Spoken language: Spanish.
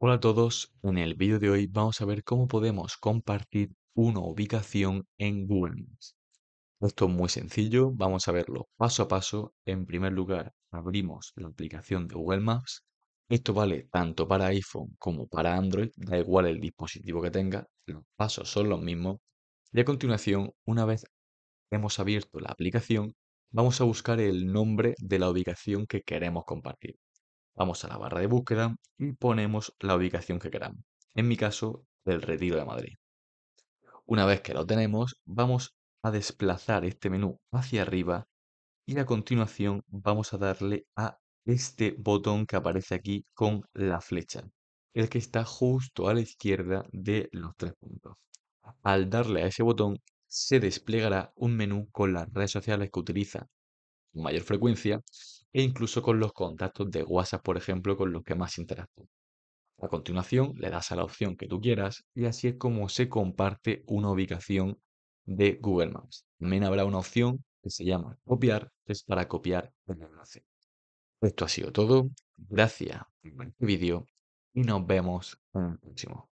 Hola a todos, en el vídeo de hoy vamos a ver cómo podemos compartir una ubicación en Google Maps. Esto es muy sencillo, vamos a verlo paso a paso. En primer lugar, abrimos la aplicación de Google Maps. Esto vale tanto para iPhone como para Android, da igual el dispositivo que tenga, los pasos son los mismos. Y a continuación, una vez hemos abierto la aplicación, vamos a buscar el nombre de la ubicación que queremos compartir. Vamos a la barra de búsqueda y ponemos la ubicación que queramos. En mi caso, el Retiro de Madrid. Una vez que lo tenemos, vamos a desplazar este menú hacia arriba y a continuación vamos a darle a este botón que aparece aquí con la flecha, el que está justo a la izquierda de los tres puntos. Al darle a ese botón se desplegará un menú con las redes sociales que utiliza con mayor frecuencia e incluso con los contactos de WhatsApp, por ejemplo, con los que más interactúan. A continuación, le das a la opción que tú quieras y así es como se comparte una ubicación de Google Maps. También habrá una opción que se llama copiar, que es para copiar el enlace. Esto ha sido todo. Gracias por este vídeo y nos vemos en el próximo.